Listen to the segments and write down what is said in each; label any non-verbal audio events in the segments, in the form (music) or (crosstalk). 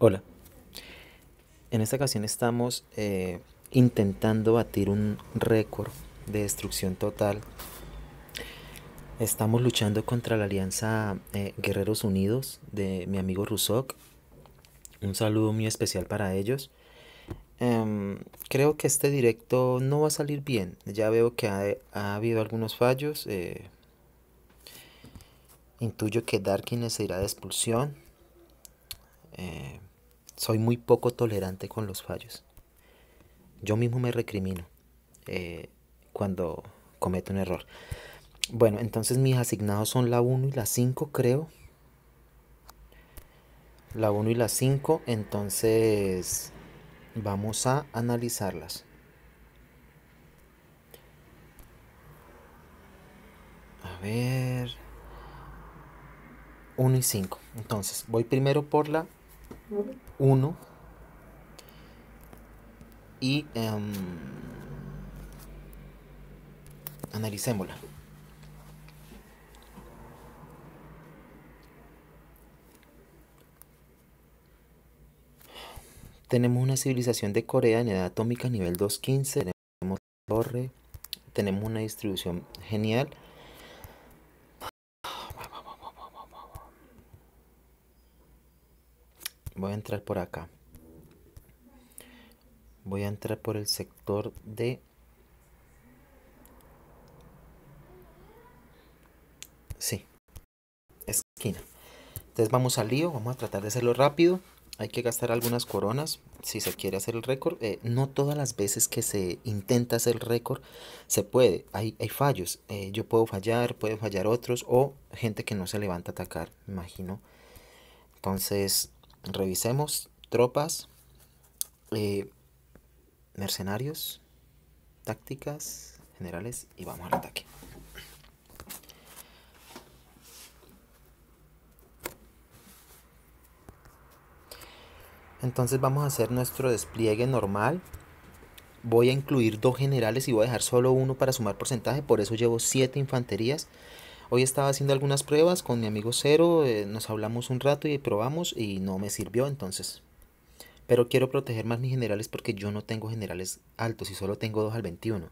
Hola. En esta ocasión estamos eh, intentando batir un récord de destrucción total. Estamos luchando contra la alianza eh, Guerreros Unidos de mi amigo Rusok. Un saludo muy especial para ellos. Em, creo que este directo no va a salir bien. Ya veo que ha, habido algunos fallos. Eh, intuyo que Darkin se irá de expulsión. Eh, soy muy poco tolerante con los fallos. Yo mismo me recrimino eh, cuando cometo un error. Bueno, entonces mis asignados son la 1 y la 5, creo. La 1 y la 5, entonces vamos a analizarlas. A ver. 1 y 5. Entonces, voy primero por la 1. Y um, analicémosla. Tenemos una civilización de Corea en edad atómica nivel 215, tenemos torre, tenemos una distribución genial. voy a entrar por acá voy a entrar por el sector de sí esquina entonces vamos al lío vamos a tratar de hacerlo rápido hay que gastar algunas coronas si se quiere hacer el récord. Eh, no todas las veces que se intenta hacer el récord se puede. Hay, fallos. Eh, yo puedo fallar, puede fallar otros o gente que no se levanta a atacar, imagino. Entonces revisemos tropas, eh, mercenarios, tácticas, generales y vamos al ataque. Entonces vamos a hacer nuestro despliegue normal. Voy a incluir dos generales y voy a dejar solo uno para sumar porcentaje. Por eso llevo siete infanterías. Hoy estaba haciendo algunas pruebas con mi amigo Cero, eh, nos hablamos un rato y probamos y no me sirvió entonces. Pero quiero proteger más mis generales porque yo no tengo generales altos y solo tengo 2 al 21.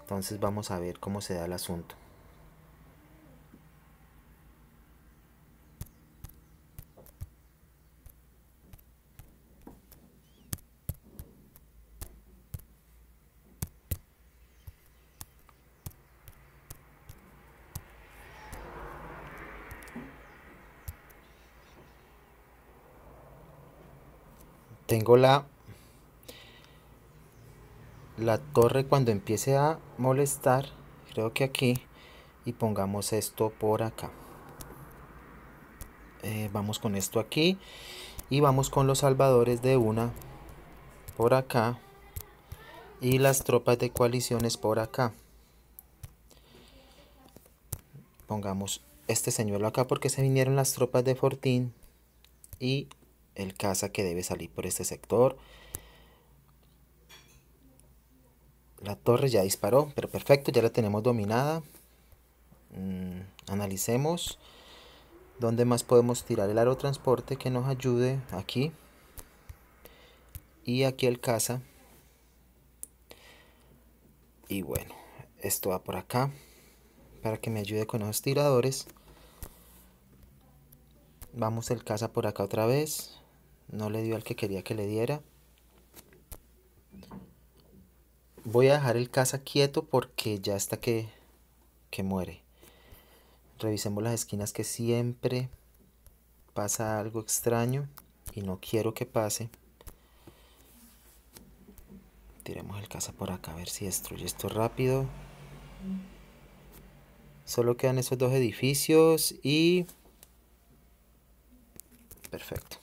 Entonces vamos a ver cómo se da el asunto. la, torre cuando empiece a molestar, creo que aquí, y pongamos esto por acá. Eh, vamos con esto aquí y vamos con los salvadores de una por acá y las tropas de coaliciones por acá. Pongamos este señor acá porque se vinieron las tropas de Fortín y el caza que debe salir por este sector. La torre ya disparó, pero perfecto, ya la tenemos dominada. Mm, analicemos dónde más podemos tirar el aerotransporte que nos ayude aquí. Y aquí el caza. Y bueno, esto va por acá para que me ayude con los tiradores. Vamos el caza por acá otra vez. No le dio al que quería que le diera. Voy a dejar el casa quieto porque ya está que, muere. Revisemos las esquinas que siempre pasa algo extraño y no quiero que pase. Tiremos el casa por acá a ver si destruye esto rápido. Solo quedan esos dos edificios y... Perfecto.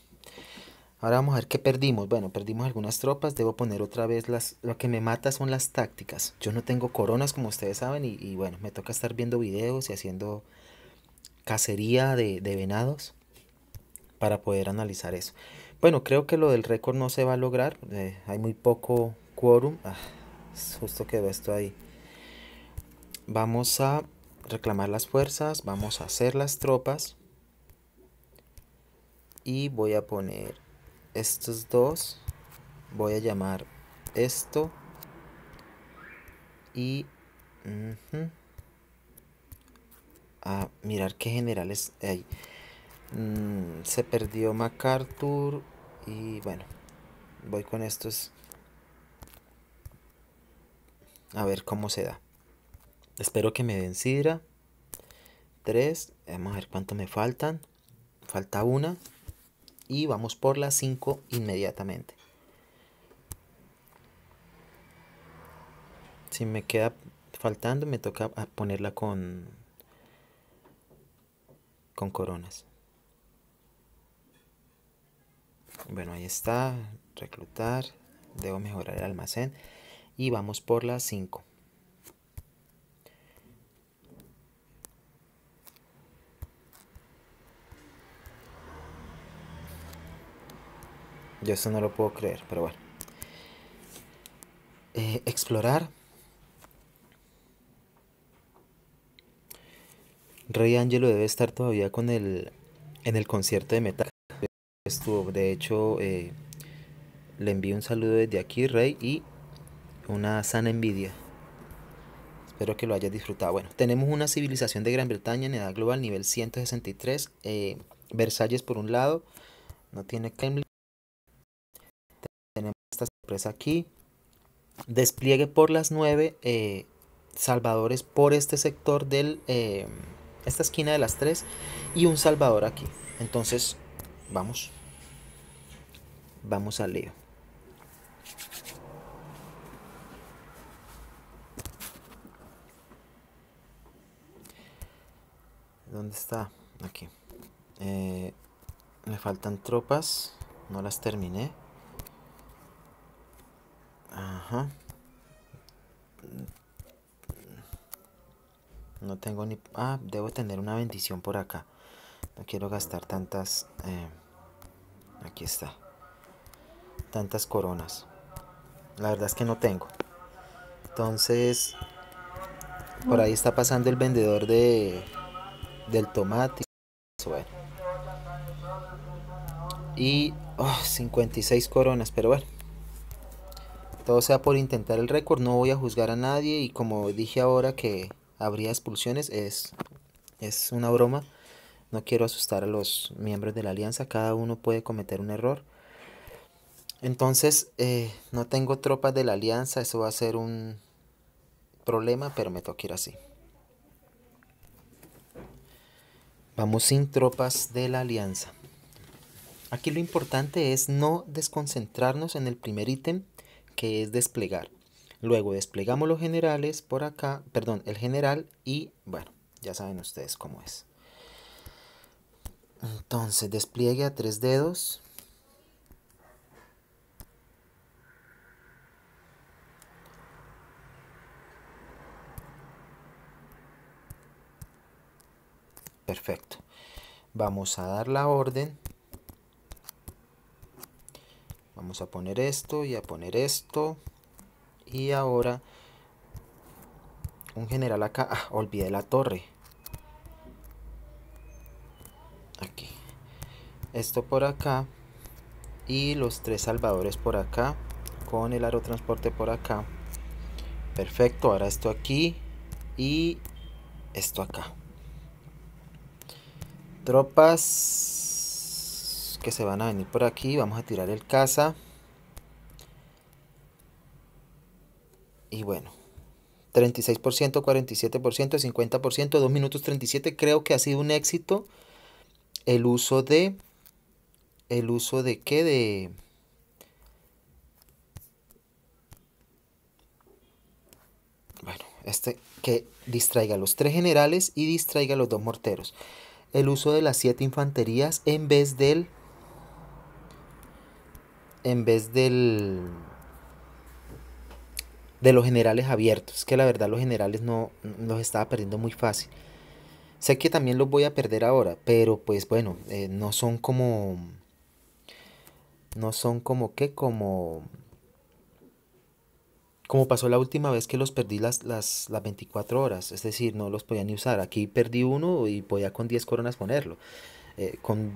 Ahora vamos a ver qué perdimos. Bueno, perdimos algunas tropas. Debo poner otra vez las... Lo que me mata son las tácticas. Yo no tengo coronas, como ustedes saben. Y, bueno, me toca estar viendo videos y haciendo cacería de, venados para poder analizar eso. Bueno, creo que lo del récord no se va a lograr. Eh, hay muy poco quórum. justo ah, justo quedó esto ahí. Vamos a reclamar las fuerzas. Vamos a hacer las tropas. Y voy a poner estos dos voy a llamar esto y a mirar qué generales hay mm, se perdió MacArthur y bueno voy con estos a ver cómo se da espero que me den Tres, 3 vamos a ver cuánto me faltan falta una y vamos por la 5 inmediatamente. Si me queda faltando me toca ponerla con, con coronas. Bueno, ahí está, reclutar, debo mejorar el almacén y vamos por la 5. Yo eso no lo puedo creer, pero bueno. Eh, explorar. Rey Angelo debe estar todavía con el, en el concierto de metal. Estuvo, de hecho, eh, le envío un saludo desde aquí, Rey, y una sana envidia. Espero que lo hayas disfrutado. Bueno, tenemos una civilización de Gran Bretaña en edad global, nivel 163. Eh, Versalles por un lado, no tiene Kremlin esta sorpresa aquí. Despliegue por las nueve eh, salvadores por este sector del... Eh, esta esquina de las tres y un salvador aquí. Entonces, vamos. Vamos al lío. ¿Dónde está? Aquí. Eh, me faltan tropas. No las terminé. Ajá. No tengo ni... Ah, debo tener una bendición por acá. No quiero gastar tantas... Eh, aquí está. Tantas coronas. La verdad es que no tengo. Entonces... Por ahí está pasando el vendedor de... Del tomate. Y... Oh, 56 coronas, pero bueno. Todo sea por intentar el récord, no voy a juzgar a nadie y como dije ahora que habría expulsiones, es, es una broma. No quiero asustar a los miembros de la alianza, cada uno puede cometer un error. Entonces, eh, no tengo tropas de la alianza, eso va a ser un problema, pero me toca ir así. Vamos sin tropas de la alianza. Aquí lo importante es no desconcentrarnos en el primer ítem que es desplegar. Luego desplegamos los generales por acá, perdón, el general y bueno, ya saben ustedes cómo es. Entonces despliegue a tres dedos. Perfecto. Vamos a dar la orden vamos a poner esto y a poner esto y ahora un general acá ah, olvidé la torre aquí esto por acá y los tres salvadores por acá con el aerotransporte por acá perfecto ahora esto aquí y esto acá tropas que se van a venir por aquí. Vamos a tirar el caza. Y bueno, 36%, 47%, 50%, 2 minutos 37. Creo que ha sido un éxito el uso de... ¿El uso de qué? De... Bueno, este que distraiga los tres generales y distraiga los dos morteros. El uso de las siete infanterías en vez del en vez del de los generales abiertos, es que la verdad los generales no los estaba perdiendo muy fácil. Sé que también los voy a perder ahora, pero pues bueno, eh, no son como no son como que como como pasó la última vez que los perdí las, las, las 24 horas, es decir, no los podía ni usar. Aquí perdí uno y podía con 10 coronas ponerlo. Eh, con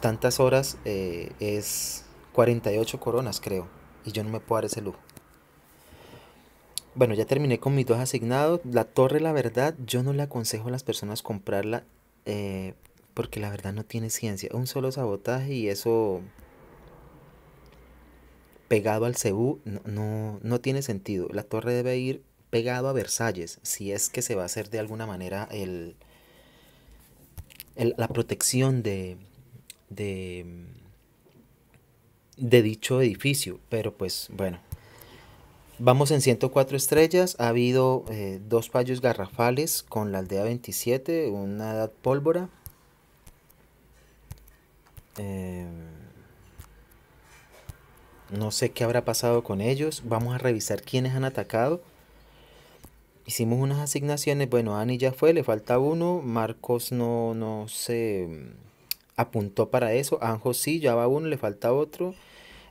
tantas horas eh, es 48 coronas, creo. Y yo no me puedo dar ese lujo. Bueno, ya terminé con mis dos asignados. La torre, la verdad, yo no le aconsejo a las personas comprarla eh, porque la verdad no tiene ciencia. Un solo sabotaje y eso pegado al Cebú no, no, tiene sentido. La torre debe ir pegado a Versalles si es que se va a hacer de alguna manera el la protección de, de de dicho edificio, pero pues bueno. Vamos en 104 estrellas, ha habido eh, dos fallos garrafales con la aldea 27, una edad pólvora. Eh, no sé qué habrá pasado con ellos, vamos a revisar quiénes han atacado. Hicimos unas asignaciones, bueno, Ani ya fue, le falta uno, Marcos no, no se mm, apuntó para eso, Anjo sí, ya va uno, le falta otro.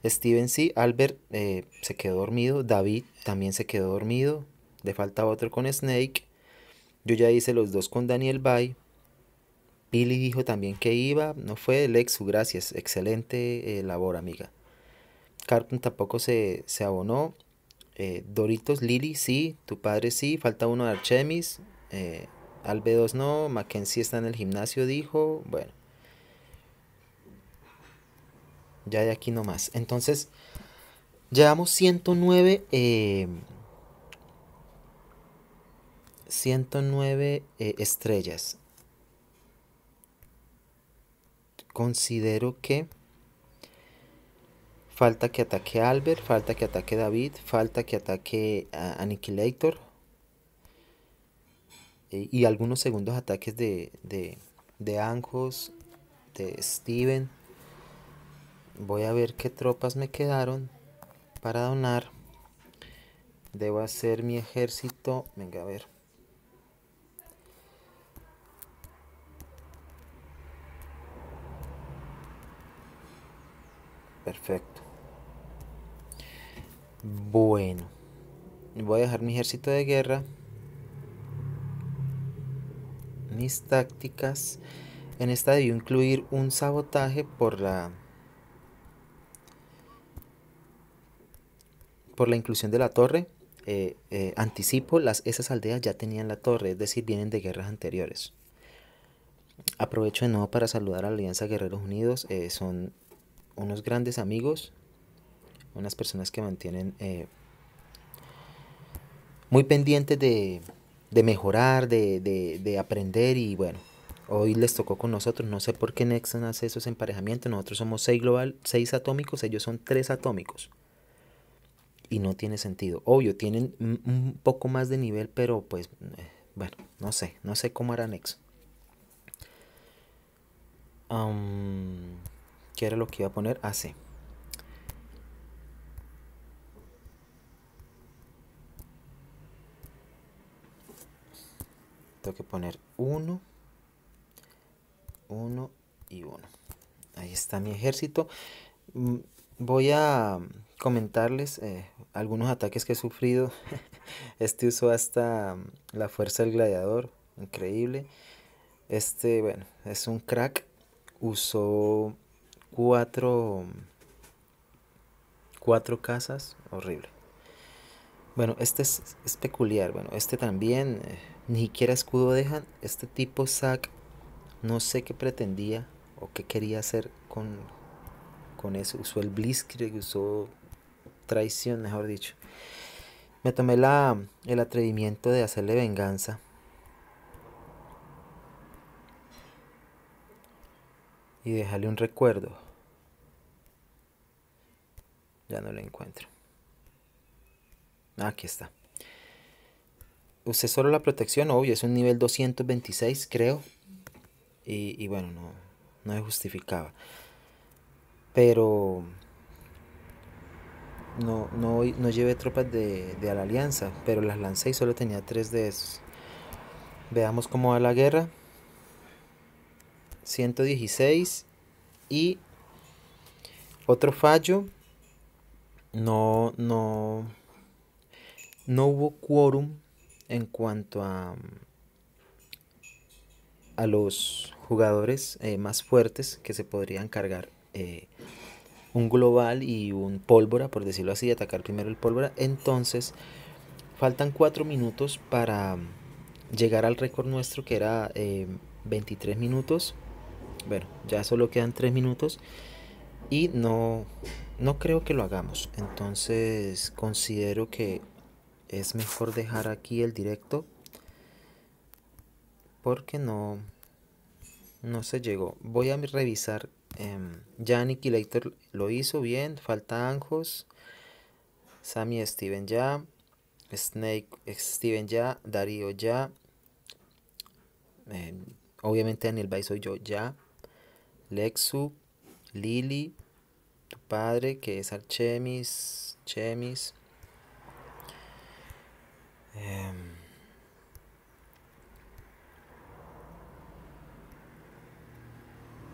Steven sí, Albert eh, se quedó dormido, David también se quedó dormido, le falta otro con Snake, yo ya hice los dos con Daniel Bay, Billy dijo también que iba, no fue Lexu, gracias, excelente eh, labor amiga. Carton tampoco se, se abonó, eh, Doritos, Lily sí, tu padre sí, falta uno de Archemis, Albedos no, Mackenzie está en el gimnasio, dijo, bueno ya de aquí nomás. Entonces, llevamos 109, 109 eh, eh, estrellas. Considero que falta que ataque Albert, falta que ataque David, falta que ataque a Annihilator. Eh, y algunos segundos ataques de, de, de Steven voy a ver qué tropas me quedaron para donar debo hacer mi ejército venga a ver perfecto bueno voy a dejar mi ejército de guerra mis tácticas en esta debió incluir un sabotaje por la por la inclusión de la torre, eh, eh, anticipo, las, esas aldeas ya tenían la torre, es decir, vienen de guerras anteriores. Aprovecho de nuevo para saludar a la Alianza Guerreros Unidos, eh, son unos grandes amigos, unas personas que mantienen muy pendientes de, mejorar, de, de, aprender y bueno. Hoy les tocó con nosotros, no sé por qué Nexon hace esos emparejamientos. Nosotros somos seis global, 6 atómicos, ellos son 3 atómicos y no tiene sentido. Obvio, tienen un poco más de nivel, pero pues, eh, bueno, no sé, no sé cómo harán eso. ¿Qué era lo que iba a poner? hace ah, Tengo que poner 1, 1 y 1. Ahí está mi ejército. Mm, voy a mm, comentarles eh, algunos ataques que he sufrido. (laughs) este usó hasta mm, la fuerza del gladiador, increíble. Este, bueno, es un crack. Usó cuatro, mm, cuatro casas, horrible. Bueno, este es, peculiar. Bueno, este también eh, ni siquiera escudo dejan. Este tipo sac, no sé qué pretendía o qué quería hacer con con eso. Usó el que usó traición, mejor dicho. Me tomé la, el atrevimiento de hacerle venganza. Y dejarle un recuerdo. Ya no lo encuentro. Ah, aquí está. Usé solo la protección, obvio, es un nivel 226 creo. Y, bueno, no, no me justificaba pero no, no, no llevé tropas de, la alianza, pero las lancé y solo tenía tres de esos. Veamos cómo va la guerra. 116 y otro fallo. No, no, no hubo quórum en cuanto a, a los jugadores eh, más fuertes que se podrían cargar eh, un global y un pólvora, por decirlo así, atacar primero el pólvora. Entonces, faltan 4 minutos para llegar al récord nuestro que era 23 eh, minutos. Bueno, ya solo quedan 3 minutos y no, no creo que lo hagamos. Entonces, considero que es mejor dejar aquí el directo porque no, no se llegó. Voy a revisar eh, em, y Annihilator lo hizo bien. Falta Anjos. Sammy Steven ya. Snake eh, Steven ya. Darío ya. Em, obviamente Daniel Bay soy yo ya. Lexu. Lily. Tu padre que es Archemis. Chemis. Em,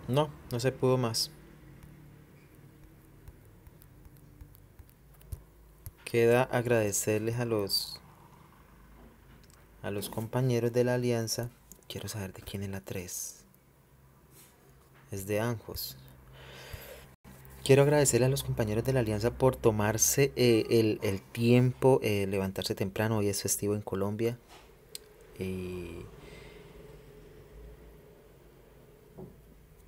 No, no se pudo más. Queda agradecerles a los a los compañeros de la alianza. Quiero saber de quién es la 3. Es de Anjos. Quiero agradecerle a los compañeros de la alianza por tomarse eh, el, tiempo, eh, levantarse temprano. Hoy es festivo en Colombia. Y... Eh,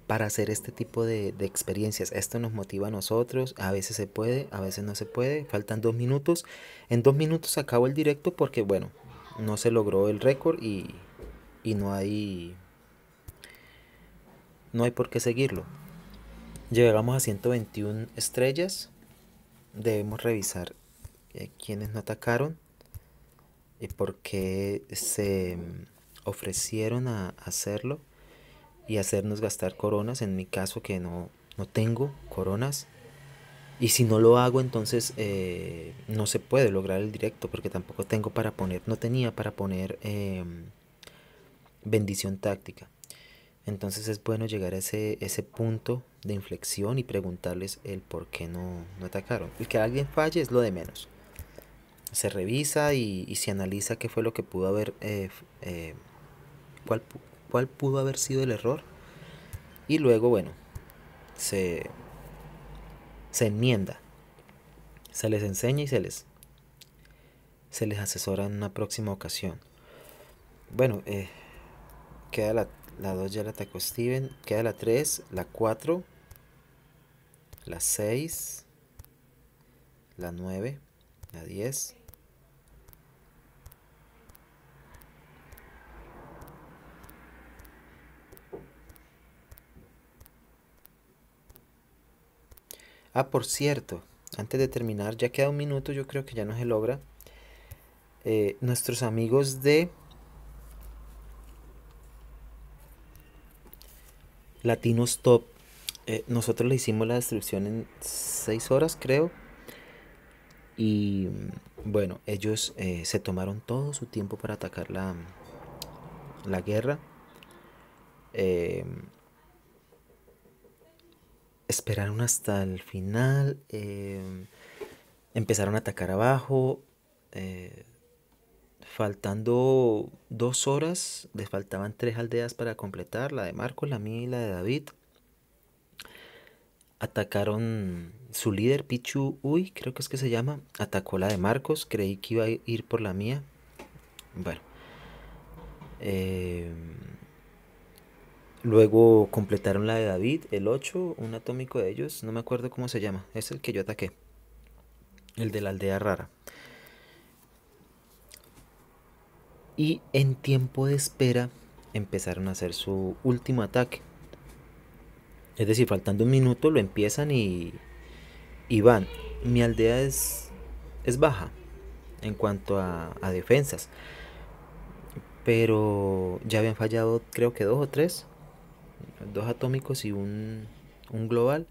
para hacer este tipo de, experiencias. Esto nos motiva a nosotros, a veces se puede, a veces no se puede, faltan dos minutos. En dos minutos acabó el directo porque, bueno, no se logró el récord y, no hay... No hay por qué seguirlo. Llegamos a 121 estrellas. Debemos revisar eh, quiénes quienes no atacaron y por qué se ofrecieron a hacerlo y hacernos gastar coronas, en mi caso que no, tengo coronas. Y si no lo hago, entonces eh, no se puede lograr el directo porque tampoco tengo para poner, no tenía para poner em, bendición táctica. Entonces es bueno llegar a ese, ese punto de inflexión y preguntarles el por qué no, no atacaron. y que alguien falle es lo de menos. Se revisa y, se analiza qué fue lo que pudo haber, eh, eh, cuál, cuál pudo haber sido el error. Y luego, bueno, se, se enmienda. Se les enseña y se les, se les asesora en una próxima ocasión. Bueno, eh, queda la, la 2 ya la atacó Steven. Queda la 3, la 4, la 6, la 9, la 10, Ah, por cierto, antes de terminar, ya queda un minuto, yo creo que ya no se logra. Eh, nuestros amigos de Latinos Top, eh, nosotros le hicimos la destrucción en 6 horas, creo. Y bueno, ellos eh, se tomaron todo su tiempo para atacar la, la guerra esperaron hasta el final, em, empezaron a atacar abajo, eh, faltando dos horas, les faltaban tres aldeas para completar, la de Marcos, la mía y la de David. Atacaron su líder, Pichu Uy, creo que es que se llama, atacó la de Marcos, creí que iba a ir por la mía. Bueno. Eh, Luego completaron la de David, el 8, un atómico de ellos, no me acuerdo cómo se llama, es el que yo ataqué, el de la aldea rara. Y en tiempo de espera empezaron a hacer su último ataque. Es decir, faltando un minuto lo empiezan y, y van. Mi aldea es, es baja en cuanto a defensas pero ya habían fallado creo que dos o tres dos atómicos y un, un global.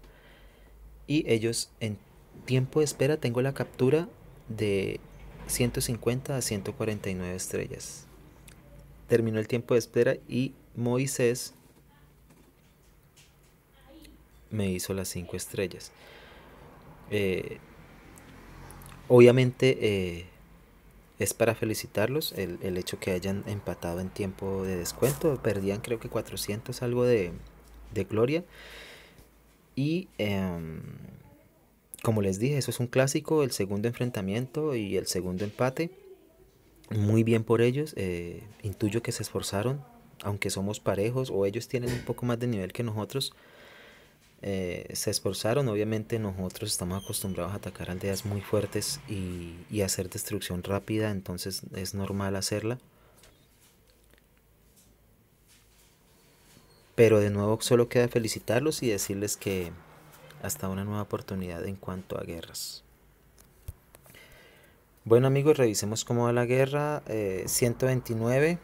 Y ellos en tiempo de espera tengo la captura de 150 a 149 estrellas. Terminó el tiempo de espera y Moisés me hizo las cinco estrellas. Eh, obviamente eh, es para felicitarlos el, hecho que hayan empatado en tiempo de descuento. Perdían creo que 400 algo de, gloria. Y em, como les dije, eso es un clásico, el segundo enfrentamiento y el segundo empate. Muy bien por ellos, eh, intuyo que se esforzaron, aunque somos parejos o ellos tienen un poco más de nivel que nosotros. Eh, se esforzaron. Obviamente nosotros estamos acostumbrados a atacar aldeas muy fuertes y, hacer destrucción rápida, entonces es normal hacerla. Pero de nuevo solo queda felicitarlos y decirles que hasta una nueva oportunidad en cuanto a guerras. Bueno amigos, revisemos cómo va la guerra. 129 eh,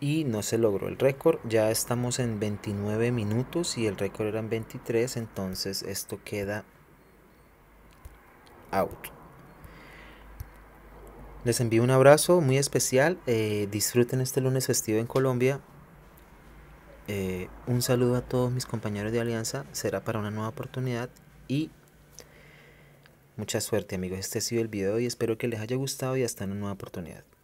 y no se logró el récord. Ya estamos en 29 minutos y el récord eran 23, entonces esto queda out. Les envío un abrazo muy especial. Eh, disfruten este lunes festivo en Colombia. Eh, un saludo a todos mis compañeros de Alianza. Será para una nueva oportunidad. Y mucha suerte amigos. Este ha sido el video y espero que les haya gustado y hasta una nueva oportunidad.